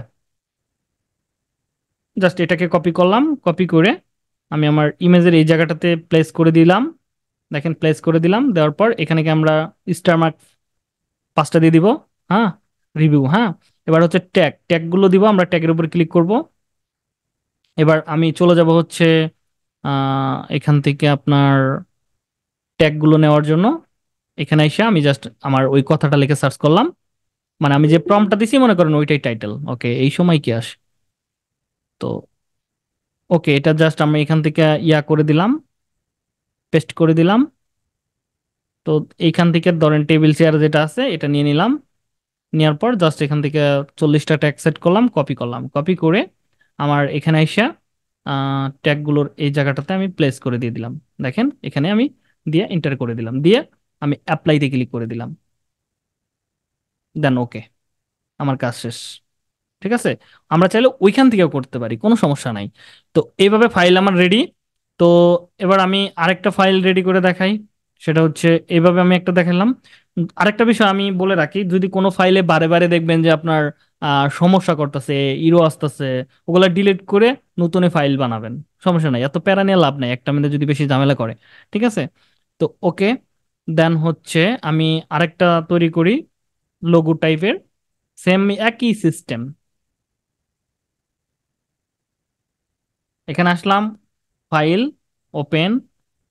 জাস্ট এটাকে কপি করলাম কপি করে আমি আমার ইমেজের এই জায়গাটাতে প্লেস করে দিলাম দেখেন প্লেস করে দিলাম দেওয়ার পর এখানে কি আমরা স্টার মার্ক পাঁচটা দিয়ে দিব হ্যাঁ রিভিউ হ্যাঁ এবার হচ্ছে ট্যাগ ট্যাগগুলো দিব আমরা ট্যাগের উপর ক্লিক করব এবার আমি চলে যাব হচ্ছে এখান থেকে আপনার ট্যাগগুলো নেওয়ার জন্য এখানে এসে আমি জাস্ট আমার ওই কথাটা লিখে সার্চ করলাম মানে আমি যে প্রমটা দিছি মনে করেন ওইটাই টাইটেল ওকে এই সময় কি আসে তো ওকে এটা জাস্ট আমি এখান থেকে ইয়া করে দিলাম পেস্ট করে দিলাম তো এইখান থেকে ধরেন টেবিল চেয়ার যেটা আছে এটা নিয়ে নিলাম নেওয়ার পর জাস্ট এখান থেকে চল্লিশটা ট্যাগ সেট করলাম কপি করলাম কপি করে আমার এখানে এসে ট্যাগগুলোর এই জায়গাটাতে আমি প্লেস করে দিয়ে দিলাম দেখেন এখানে আমি দিয়ে এন্টার করে দিলাম দিয়ে আমি অ্যাপ্লাইতে ক্লিক করে দিলাম দেন ওকে আমার কাজ শেষ ঠিক আছে আমরা চাইলে ওইখান থেকেও করতে পারি কোনো সমস্যা নাই তো এইভাবে ফাইল আমার রেডি তো এবার আমি আরেকটা ফাইল রেডি করে দেখাই সেটা হচ্ছে এইভাবে আমি একটা দেখালাম আরেকটা বিষয় আমি বলে রাখি যদি কোনো ফাইলে বারে বারে দেখবেন যে আপনার সমস্যা করতেছে ইরো আসতেছে ওগুলা ডিলিট করে নতুন ফাইল বানাবেন সমস্যা নাই এত প্যারা নিয়ে লাভ নাই একটা মেয়েদের যদি বেশি ঝামেলা করে ঠিক আছে তো ওকে দেন হচ্ছে আমি আরেকটা তৈরি করি লোগো টাইপের সেম একই সিস্টেম এখানে আসলাম ফাইল ওপেন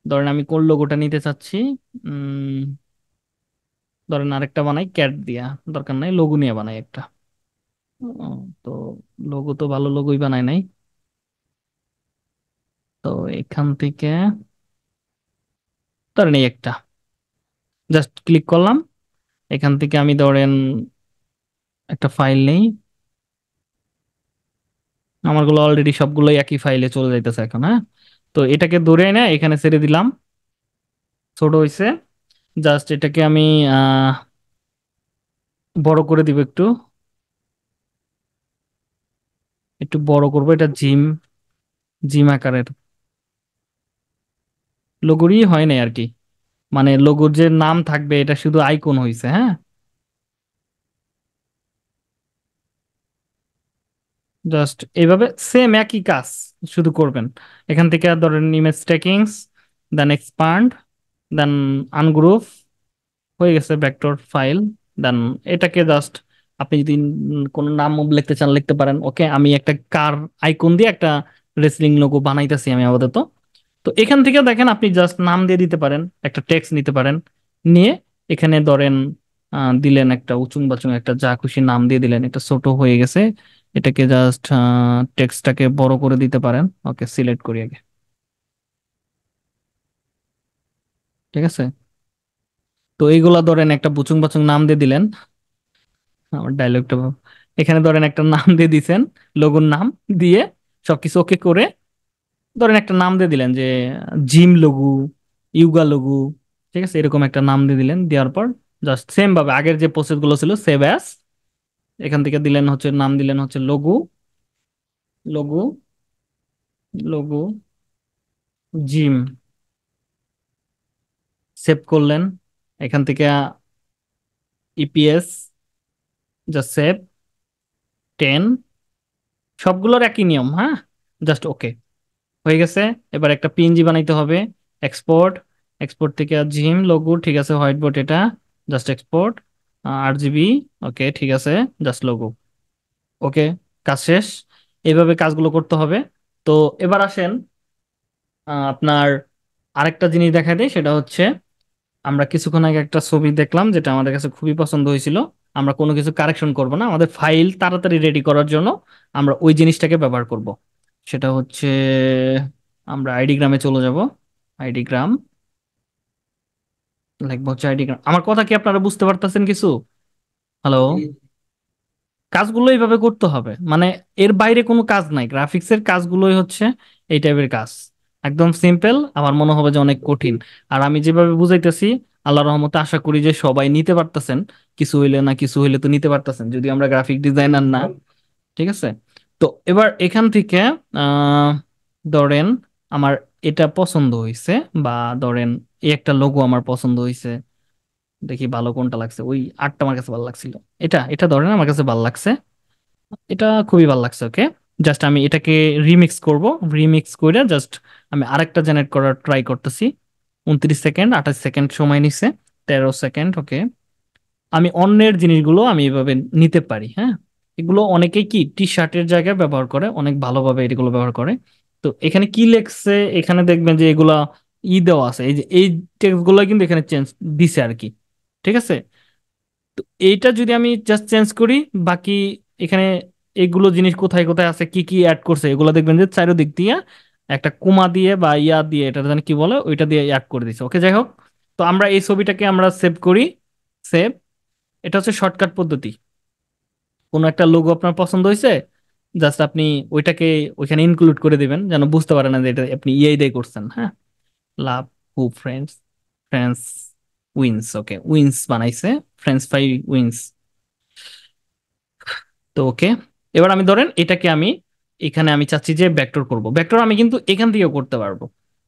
ধরেন আমি কোন লোগোটা নিতে চাচ্ছি ধরেন আরেকটা বানাই ক্যাট দিয়া দরকার নাই লোগো নিয়ে বানাই একটা তো লোগো তো ভালো লোগোই বানাই নাই তো এখান থেকে ধরেন এই একটা জাস্ট ক্লিক করলাম এখান থেকে আমি ধরেন একটা ফাইল নেই আমারগুলো অলরেডি সবগুলো একই ফাইলে চলে যাইতেছে এখন হ্যাঁ তো এটাকে দূরে এনে এখানে ছেড়ে দিলাম ছোট হয়েছে জাস্ট এটাকে আমি বড় করে দিব একটু একটু বড় করবো এটা জিম জিম আকারের লগুরি হয় নাই আর কি মানে লোগোর যে নাম থাকবে এটা শুধু আইকন হইছে হ্যাঁ জাস্ট এইভাবে সেম একই কাজ শুধু করবেন এখান থেকে ধরেন image trackings then expand then ungroup হয়ে গেছে ব্যাকটোর ফাইল দেন এটাকে জাস্ট আপনি যদি কোনো নাম লিখতে চান লিখতে পারেন ওকে আমি একটা কার আইকন দিয়ে একটা রেসলিং লোগো বানাইতেছি আমি আপাতত তো এখান থেকে দেখেন আপনি জাস্ট নাম দিয়ে দিতে পারেন একটা ট্যাক্স নিতে পারেন নিয়ে এখানে ধরেন দিলেন একটা উঁচুং বাচুং একটা যা খুশি নাম দিয়ে দিলেন এটা ছোট হয়ে গেছে এটাকে জাস্ট টেক্সটাকে বড় করে দিতে পারেন ওকে সিলেক্ট করি আগে ঠিক আছে তো এইগুলা ধরেন একটা বুচুং বাচুং নাম দিয়ে দিলেন আমার ডায়লগটা এখানে ধরেন একটা নাম দিয়ে দিছেন লোগোর নাম দিয়ে সবকিছু ওকে করে ধরেন একটা নাম দিয়ে দিলেন যে জিম লঘু ইউগা লঘু ঠিক আছে এরকম একটা নাম দিয়ে দিলেন দেওয়ার পর জাস্ট সেম ভাবে আগের যে প্রসেস গুলো ছিল সেভ অ্যাস এখান থেকে দিলেন হচ্ছে নাম দিলেন হচ্ছে লঘু লঘু লঘু জিম সেভ করলেন এখান থেকে ইপিএস জাস্ট সেভ টেন সবগুলোর একই নিয়ম হ্যাঁ জাস্ট ওকে হয়ে গেছে এবার একটা পিএনজি বানাইতে হবে এক্সপোর্ট এক্সপোর্ট থেকে জিম লোগো ঠিক আছে হোয়াইট বোর্ড এটা just export R G B okay ঠিক আছে জাস্ট লোগো ওকে কাজ শেষ এইভাবে কাজগুলো করতে হবে তো এবার আসেন আপনার আরেকটা জিনিস দেখা দেয় সেটা হচ্ছে আমরা কিছুক্ষণ আগে একটা ছবি দেখলাম যেটা আমাদের কাছে খুবই পছন্দ হয়েছিল আমরা কোনো কিছু কারেকশন করব না আমাদের ফাইল তাড়াতাড়ি রেডি করার জন্য আমরা ওই জিনিসটাকে ব্যবহার করব সেটা হচ্ছে আমরা আইডি গ্রামে চলে যাব আইডি গ্রাম লিখবো হচ্ছে আইডি গ্রাম আমার কথা কি আপনারা বুঝতে পারতেছেন কিছু হ্যালো কাজগুলো এইভাবে করতে হবে মানে এর বাইরে কোনো কাজ নাই গ্রাফিক্স এর কাজগুলোই হচ্ছে এই টাইপের কাজ একদম সিম্পল আমার মনে হবে যে অনেক কঠিন আর আমি যেভাবে বুঝাইতেছি আল্লাহ রহমতে আশা করি যে সবাই নিতে পারতেছেন কিছু হইলে না কিছু হইলে তো নিতে পারতেছেন যদি আমরা গ্রাফিক ডিজাইনার না হ্যাঁ। ঠিক আছে তো এবার এখান থেকে ধরেন আমার এটা পছন্দ হয়েছে বা ধরেন এই একটা লোগো আমার পছন্দ হয়েছে দেখি ভালো কোনটা লাগছে ওই আটটা আমার কাছে ভালো লাগছিল এটা এটা ধরেন আমার কাছে ভালো লাগছে এটা খুবই ভালো লাগছে ওকে জাস্ট আমি এটাকে রিমিক্স করব রিমিক্স করে জাস্ট আমি আরেকটা জেনারেট করার ট্রাই করতেছি উনত্রিশ সেকেন্ড আঠাশ সেকেন্ড সময় নিছে তেরো সেকেন্ড ওকে আমি অন্যের জিনিসগুলো আমি এভাবে নিতে পারি হ্যাঁ এগুলো অনেকে কি টি শার্টের জায়গায় ব্যবহার করে অনেক ভালোভাবে এগুলো ব্যবহার করে তো এখানে কি লেখছে এখানে দেখবেন যে এগুলা ই দেওয়া আছে এই যে এই টেক্সটগুলো কিন্তু এখানে চেঞ্জ দিছে আর কি ঠিক আছে তো এইটা যদি আমি জাস্ট চেঞ্জ করি বাকি এখানে এগুলো জিনিস কোথায় কোথায় আছে কি কি অ্যাড করছে এগুলো দেখবেন যে চারিদিক দিয়ে একটা কুমা দিয়ে বা ইয়া দিয়ে এটা জানি কি বলে ওইটা দিয়ে অ্যাড করে দিছে ওকে যাই হোক তো আমরা এই ছবিটাকে আমরা সেভ করি সেভ এটা হচ্ছে শর্টকাট পদ্ধতি কোনো একটা লোগো আপনার পছন্দ হয়েছে জাস্ট আপনি ওইটাকে ওইখানে ইনক্লুড করে দিবেন যেন বুঝতে পারে না যে এটা আপনি ইআই e দিয়ে করছেন হ্যাঁ love who friends friends wins okay wins বানাইছে ফ্রেন্স ফ্রাই উইন্স তো ওকে এবার আমি ধরেন এটাকে আমি এখানে আমি চাচ্ছি যে ব্যাকটোর করব ব্যাকটোর আমি কিন্তু এখান থেকেও করতে পারবো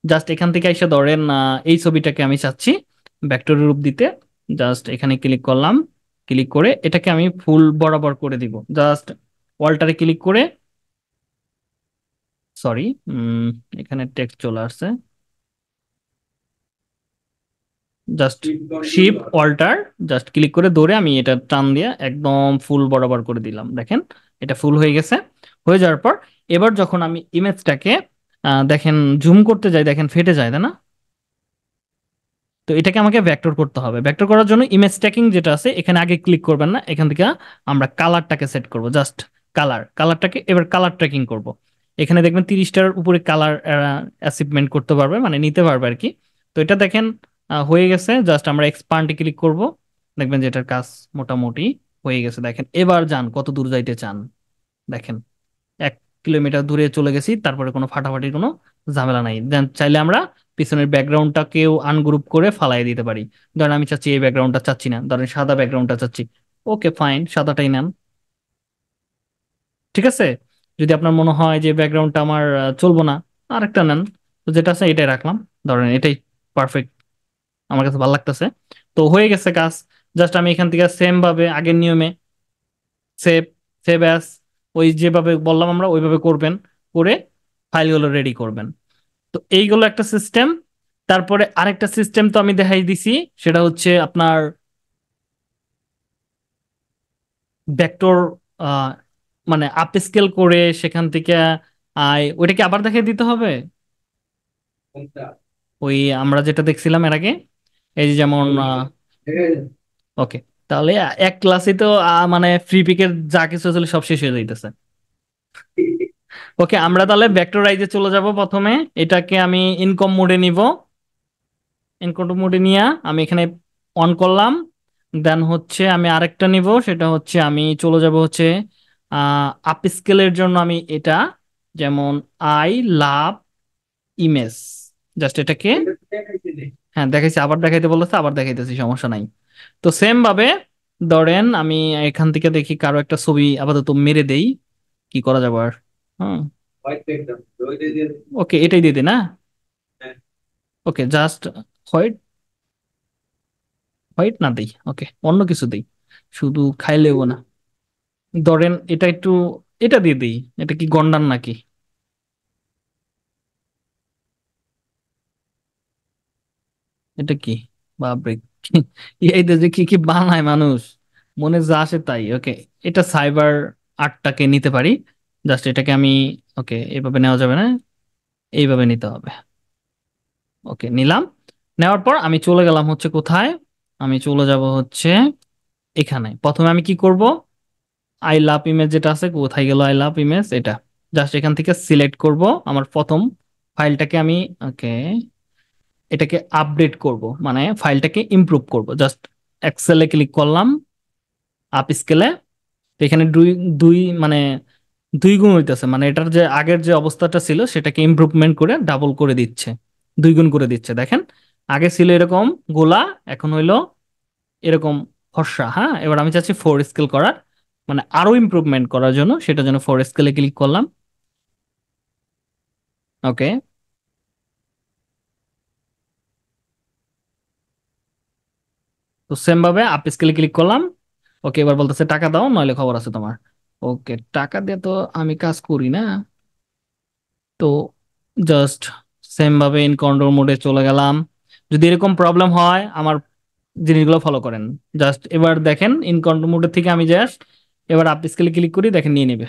জাস্ট এখান থেকে এসে ধরেন এই ছবিটাকে আমি চাচ্ছি ব্যাকটোর রূপ দিতে জাস্ট এখানে ক্লিক করলাম ক্লিক করে এটাকে আমি ফুল বরাবর করে দিব জাস্ট ওয়ালটারে ক্লিক করে সরি এখানে টেক্সট চলে আসছে just shift alt just click করে ধরে আমি এটা টান দিয়ে একদম ফুল বরাবর করে দিলাম দেখেন এটা ফুল হয়ে গেছে হয়ে যাওয়ার পর এবার যখন আমি ইমেজটাকে দেখেন জুম করতে যাই দেখেন ফেটে যায় তাই না তো এটাকে আমাকে ভেক্টর করতে হবে ভেক্টর করার জন্য ইমেজ ট্যাকিং যেটা আছে এখানে আগে ক্লিক করবেন না এখান থেকে আমরা কালারটাকে সেট করব জাস্ট কালার কালারটাকে এবার কালার ট্র্যাকিং করব এখানে দেখবেন তিরিশটার উপরে কালার অ্যাচিভমেন্ট করতে পারবে মানে নিতে পারবে আর কি তো এটা দেখেন হয়ে গেছে জাস্ট আমরা এক্সপান্ডে ক্লিক করব দেখবেন যে এটার কাজ মোটামুটি হয়ে গেছে দেখেন এবার যান কত দূর যাইতে চান দেখেন এক কিলোমিটার দূরে চলে গেছি তারপরে কোনো ফাটাফাটির কোনো ঝামেলা নাই দেন চাইলে আমরা পিছনের ব্যাকগ্রাউন্ডটাকেও আনগ্রুপ করে ফালাই দিতে পারি ধরেন আমি চাচ্ছি এই ব্যাকগ্রাউন্ডটা চাচ্ছি না ধরেন সাদা ব্যাকগ্রাউন্ডটা চাচ্ছি ওকে ফাইন সাদাটাই নেন ঠিক আছে যদি আপনার মনে হয় যে ব্যাকগ্রাউন্ডটা আমার চলবো না আরেকটা নেন তো যেটা আছে এটাই রাখলাম ধরেন এটাই পারফেক্ট আমার কাছে ভালো লাগতেছে তো হয়ে গেছে কাজ জাস্ট আমি এখান থেকে সেম ভাবে আগের নিয়মে সেভ সেভ অ্যাস ওই যেভাবে বললাম আমরা ওইভাবে করবেন করে ফাইলগুলো রেডি করবেন তো এইগুলো একটা সিস্টেম তারপরে আরেকটা সিস্টেম তো আমি দেখাই দিছি সেটা হচ্ছে আপনার ভেক্টর মানে আপ স্কেল করে সেখান থেকে আয় ওইটাকে আবার দেখাই দিতে হবে ওই আমরা যেটা দেখছিলাম এর আগে এই যেমন হ্যাঁ। ওকে তাহলে এক ক্লাসে তো মানে ফ্রি পিকের যা কিছু আসলে সব শেষ হয়ে যাইতেছে ওকে আমরা তাহলে ভেক্টরাইজে চলে যাব প্রথমে এটাকে আমি ইনকম মোডে নিব ইনকম মোডে নিয়ে আমি এখানে অন করলাম দেন হচ্ছে আমি আরেকটা নিব সেটা হচ্ছে আমি চলে যাব হচ্ছে আপ স্কেলের জন্য আমি এটা যেমন আই লাভ ইমেজ জাস্ট এটাকে হ্যাঁ দেখাইছি আবার দেখাইতে বলতেছে আবার দেখাইতেছি সমস্যা নাই তো সেম ভাবে ধরেন আমি এখান থেকে দেখি কারো একটা ছবি আপাতত মেরে দেই কি করা যাবে আর ওকে এটাই দিয়ে দে না হ্যাঁ। ওকে জাস্ট হোয়াইট হোয়াইট না দিই ওকে অন্য কিছু দিই শুধু খাইলেও না ধরেন এটা একটু এটা দিয়ে দিই এটা কি গন্ডান নাকি এটা কি বাপরে এই যে কি কি বানায় মানুষ মনে যা আসে তাই ওকে এটা সাইবার আটটাকে নিতে পারি জাস্ট এটাকে আমি ওকে এভাবে নেওয়া যাবে না এইভাবে নিতে হবে ওকে নিলাম নেওয়ার পর আমি চলে গেলাম হচ্ছে কোথায় আমি চলে যাব হচ্ছে এখানে প্রথমে আমি কি করব আই লাভ ইমেজ যেটা আছে কোথায় গেল আই লাভ ইমেজ এটা জাস্ট এখান থেকে সিলেক্ট করব আমার প্রথম ফাইলটাকে আমি ওকে এটাকে আপডেট করব মানে ফাইলটাকে ইমপ্রুভ করব জাস্ট এক্সেলে ক্লিক করলাম আপ স্কেলে এখানে দুই দুই মানে দুই গুণ হইতেছে মানে এটার যে আগের যে অবস্থাটা ছিল সেটাকে ইমপ্রুভমেন্ট করে ডাবল করে দিচ্ছে দুই গুণ করে দিচ্ছে দেখেন আগে ছিল এরকম গোলা এখন হইলো এরকম ফর্সা হ্যাঁ এবার আমি চাচ্ছি ফোর স্কেল করার মানে আরো ইমপ্রুভমেন্ট করার জন্য সেটার জন্য ফোর স্কেলে ক্লিক করলাম ওকে তো সেম ভাবে আপ স্কেলে ক্লিক করলাম ওকে এবার বলতেছে টাকা দাও নইলে খবর আছে তোমার ওকে টাকা দিয়ে তো আমি কাজ করি না তো জাস্ট সেম ভাবে ইনকন্ট্রোল মোডে চলে গেলাম যদি এরকম প্রবলেম হয় আমার জিনিসগুলো ফলো করেন জাস্ট এবার দেখেন ইনকন্ট্রোল মোডের থেকে আমি জাস্ট এবার আপ স্কেলে ক্লিক করি দেখেন নিয়ে নেবে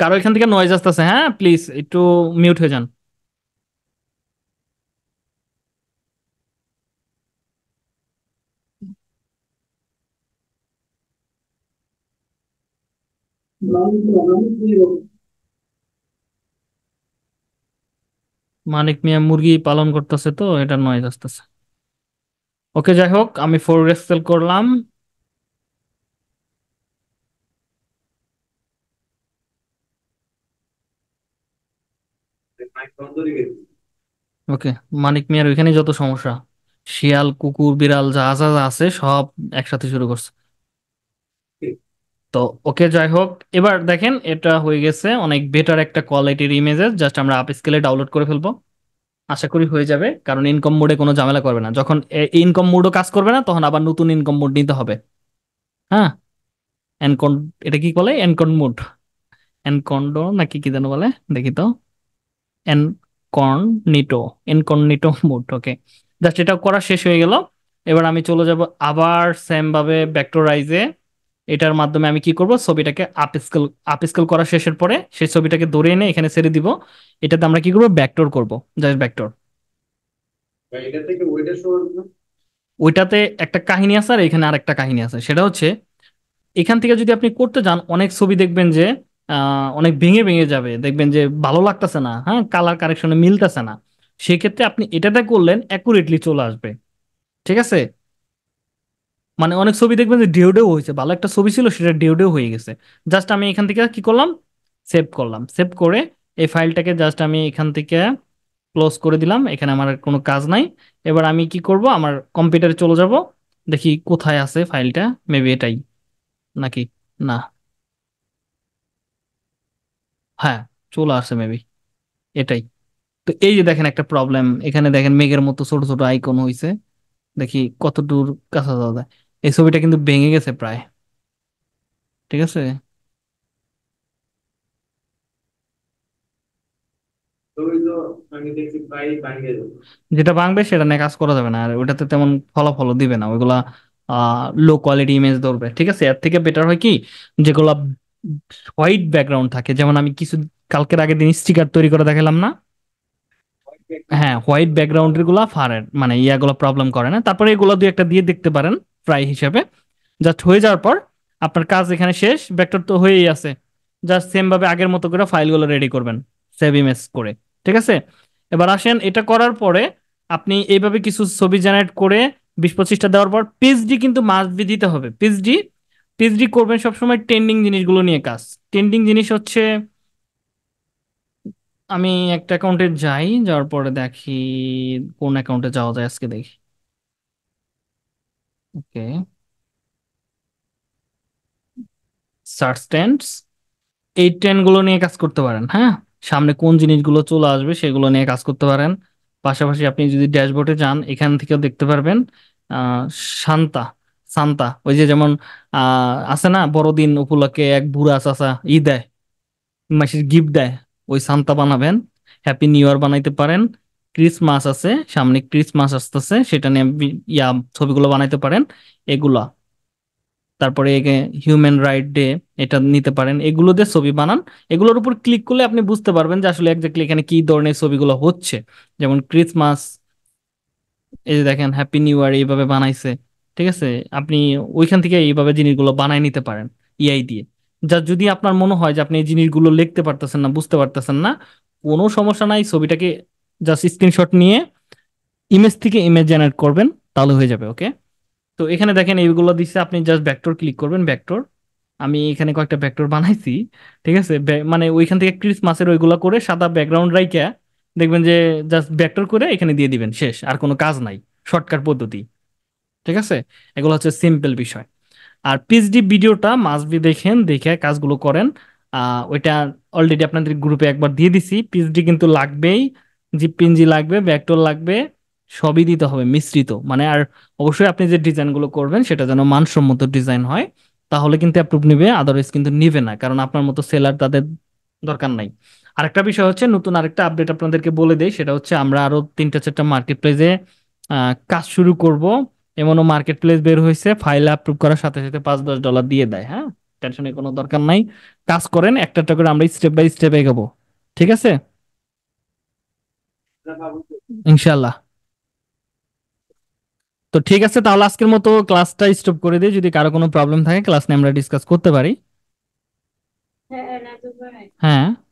কারো এখান থেকে নয়েজ আসতেছে হ্যাঁ প্লিজ একটু মিউট হয়ে যান মানিক মিয়া মুরগি পালন করতেছে তো এটা নয় আসতেছে ওকে যাই হোক আমি ফোর এক্সেল করলাম ওকে মানিক মিয়ার ওইখানে যত সমস্যা শিয়াল কুকুর বিড়াল যা যা আছে সব একসাথে শুরু করছে তো ওকে যাই হোক এবার দেখেন এটা হয়ে গেছে অনেক বেটার একটা কোয়ালিটির ইমেজেস জাস্ট আমরা আপ স্কেলে ডাউনলোড করে ফেলবো আশা করি হয়ে যাবে কারণ ইনকাম মোডে কোনো ঝামেলা করবে না যখন ইনকাম মোডও কাজ করবে না তখন আবার নতুন ইনকাম মোড নিতে হবে হ্যাঁ এনকন এটা কি বলে এনকন মোড এনকন্ডো নাকি কি যেন বলে দেখি তো অ্যানকর্নিটো নিটো মোড ওকে জাস্ট এটা করা শেষ হয়ে গেল এবার আমি চলে যাব আবার সেমভাবে ব্যাক্টোরাইজে এটার মাধ্যমে আমি কি করব ছবিটাকে আপস্কেল আপস্কেল করা শেষের পরে সেই ছবিটাকে ধরে এনে এখানে ছেড়ে দিব এটাতে আমরা কি করব ব্যাকটোর করব জাস্ট ব্যাকটোর ওইটাতে একটা কাহিনী আছে আর এখানে আরেকটা কাহিনী আছে সেটা হচ্ছে এখান থেকে যদি আপনি করতে যান অনেক ছবি দেখবেন যে অনেক ভেঙে ভেঙে যাবে দেখবেন যে ভালো লাগতেছে না হ্যাঁ কালার কারেকশনে মিলতেছে না সেক্ষেত্রে আপনি এটাতে করলেন অ্যাকুরেটলি চলে আসবে ঠিক আছে মানে অনেক ছবি দেখবেন যে ডেউ ডেউ হয়েছে ভালো একটা ছবি ছিল সেটা ডেউ ডেউ হয়ে গেছে জাস্ট আমি এখান থেকে কি করলাম সেভ করলাম সেভ করে এই ফাইলটাকে জাস্ট আমি এখান থেকে ক্লোজ করে দিলাম এখানে আমার কোনো কাজ নাই এবার আমি কি করব আমার কম্পিউটারে চলে যাব দেখি কোথায় আছে ফাইলটা মেবি এটাই নাকি না হ্যাঁ চলে আসে মেবি এটাই তো এই যে দেখেন একটা প্রবলেম এখানে দেখেন মেঘের মতো ছোট ছোট আইকন হয়েছে দেখি কতদূর কাছা যাওয়া যায় এই ছবিটা কিন্তু ভেঙে গেছে প্রায় ঠিক আছে যেটা ভাঙবে সেটা নিয়ে কাজ করা যাবে না আর ওটাতে তেমন ফলাফলও দিবে না ওইগুলা লো কোয়ালিটি ইমেজ ধরবে ঠিক আছে এর থেকে বেটার হয় কি যেগুলা হোয়াইট ব্যাকগ্রাউন্ড থাকে যেমন আমি কিছু কালকের আগের দিন স্টিকার তৈরি করে দেখালাম না হ্যাঁ হোয়াইট এর গুলা ফারের মানে ইয়াগুলো প্রবলেম করে না তারপরে এগুলো দুই একটা দিয়ে দেখতে পারেন প্রায় হিসাবে জাস্ট হয়ে যাওয়ার পর আপনার কাজ এখানে শেষ ব্যাকটার তো হয়েই আছে জাস্ট সেমভাবে আগের মতো করে ফাইলগুলো রেডি করবেন সেভ ইমেজ করে ঠিক আছে এবার আসেন এটা করার পরে আপনি এইভাবে কিছু ছবি জেনারেট করে বিশ পঁচিশটা দেওয়ার পর পিএইচডি কিন্তু মাস বি দিতে হবে পিএইচডি পিএইচডি করবেন সবসময় ট্রেন্ডিং জিনিসগুলো নিয়ে কাজ ট্রেন্ডিং জিনিস হচ্ছে আমি একটা অ্যাকাউন্টে যাই যাওয়ার পরে দেখি কোন অ্যাকাউন্টে যাওয়া যায় আজকে দেখি ওকে সার্চ টেন্স এই গুলো নিয়ে কাজ করতে পারেন হ্যাঁ সামনে কোন জিনিসগুলো চলে আসবে সেগুলো নিয়ে কাজ করতে পারেন পাশাপাশি আপনি যদি ড্যাশবোর্ডে যান এখান থেকেও দেখতে পারবেন শান্তা সান্তা ওই যে যেমন আছে না বড়দিন উপলক্ষে এক বুড়া চাচা ই দেয় মাসির গিফট দেয় ওই সান্তা বানাবেন হ্যাপি নিউ ইয়ার বানাইতে পারেন ক্রিসমাস আছে সামনে ক্রিসমাস আসতেছে সেটা নিয়ে ইয়া ছবিগুলো বানাইতে পারেন এগুলা তারপরে হিউম্যান রাইট ডে এটা নিতে পারেন এগুলো দিয়ে ছবি বানান এগুলোর উপর ক্লিক করলে আপনি বুঝতে পারবেন যে আসলে একজাক্টলি এখানে কি ধরনের ছবিগুলো হচ্ছে যেমন ক্রিসমাস এই যে দেখেন হ্যাপি নিউ ইয়ার এইভাবে বানাইছে ঠিক আছে আপনি ওইখান থেকে এইভাবে জিনিসগুলো বানায় নিতে পারেন ইআই দিয়ে যা যদি আপনার মনে হয় যে আপনি এই জিনিসগুলো লিখতে পারতেছেন না বুঝতে পারতেছেন না কোনো সমস্যা নাই ছবিটাকে জাস্ট স্ক্রিনশট নিয়ে ইমেজ থেকে ইমেজ জেনারেট করবেন তাহলে হয়ে যাবে ওকে তো এখানে দেখেন এইগুলো দিচ্ছে আপনি জাস্ট ভেক্টর ক্লিক করবেন ভেক্টর আমি এখানে কয়েকটা ভেক্টর বানাইছি ঠিক আছে মানে ওইখান থেকে ত্রিশ মাসের ওইগুলো করে সাদা ব্যাকগ্রাউন্ড রাইকা দেখবেন যে জাস্ট ভেক্টর করে এখানে দিয়ে দিবেন শেষ আর কোনো কাজ নাই শর্টকাট পদ্ধতি ঠিক আছে এগুলো হচ্ছে সিম্পল বিষয় আর পিএইচডি ভিডিওটা মাস্ট বি দেখেন দেখে কাজগুলো করেন ওইটা অলরেডি আপনাদের গ্রুপে একবার দিয়ে দিছি পিএইচডি কিন্তু লাগবেই জি লাগবে ব্যাকটোল লাগবে সবই দিতে হবে মিশ্রিত মানে আর অবশ্যই আপনি যে ডিজাইনগুলো করবেন সেটা যেন মানসম্মত ডিজাইন হয় তাহলে কিন্তু অ্যাপ্রুভ নিবে আদারওয়াইজ কিন্তু নিবে না কারণ আপনার মতো সেলার তাদের দরকার নাই আরেকটা বিষয় হচ্ছে নতুন আরেকটা আপডেট আপনাদেরকে বলে দেয় সেটা হচ্ছে আমরা আরও তিনটা চারটা মার্কেট প্লেসে কাজ শুরু করব এমনও মার্কেট প্লেস বের হয়েছে ফাইল অ্যাপ্রুভ করার সাথে সাথে পাঁচ দশ ডলার দিয়ে দেয় হ্যাঁ টেনশনের কোনো দরকার নাই কাজ করেন একটা একটা করে আমরা স্টেপ বাই স্টেপ এগাবো ঠিক আছে ইনশাল্লাহ তো ঠিক আছে তাহলে আজকের মতো ক্লাসটা স্টপ করে দিই যদি কারো কোনো প্রবলেম থাকে ক্লাস নিয়ে আমরা ডিসকাস করতে পারি হ্যাঁ, হ্যাঁ